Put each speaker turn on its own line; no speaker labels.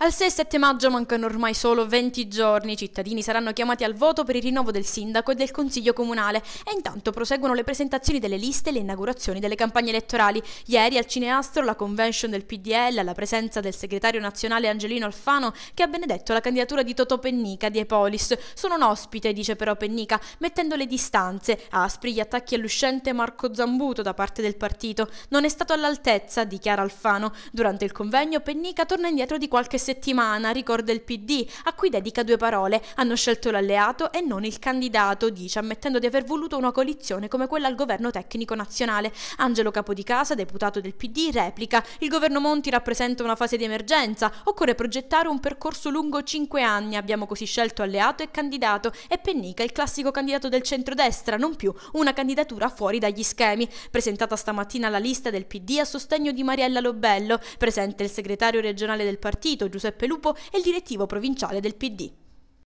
Al 6 7 maggio mancano ormai solo 20 giorni, i cittadini saranno chiamati al voto per il rinnovo del sindaco e del consiglio comunale e intanto proseguono le presentazioni delle liste e le inaugurazioni delle campagne elettorali. Ieri al Cineastro la convention del PDL alla presenza del segretario nazionale Angelino Alfano che ha benedetto la candidatura di Toto Pennica di Epolis. Sono un ospite, dice però Pennica, mettendo le distanze, aspri gli attacchi all'uscente Marco Zambuto da parte del partito. Non è stato all'altezza, dichiara Alfano. Durante il convegno Pennica torna indietro di qualche settimana, ricorda il PD, a cui dedica due parole. Hanno scelto l'alleato e non il candidato, dice, ammettendo di aver voluto una coalizione come quella al governo tecnico nazionale. Angelo Capodicasa, deputato del PD, replica: Il governo Monti rappresenta una fase di emergenza. Occorre progettare un percorso lungo cinque anni. Abbiamo così scelto alleato e candidato. E Pennica, il classico candidato del centrodestra, non più una candidatura fuori dagli schemi. Presentata stamattina la lista del PD a sostegno di Mariella Lobello, presente il segretario regionale del partito, Giuseppe Giuseppe Lupo e il direttivo provinciale del PD.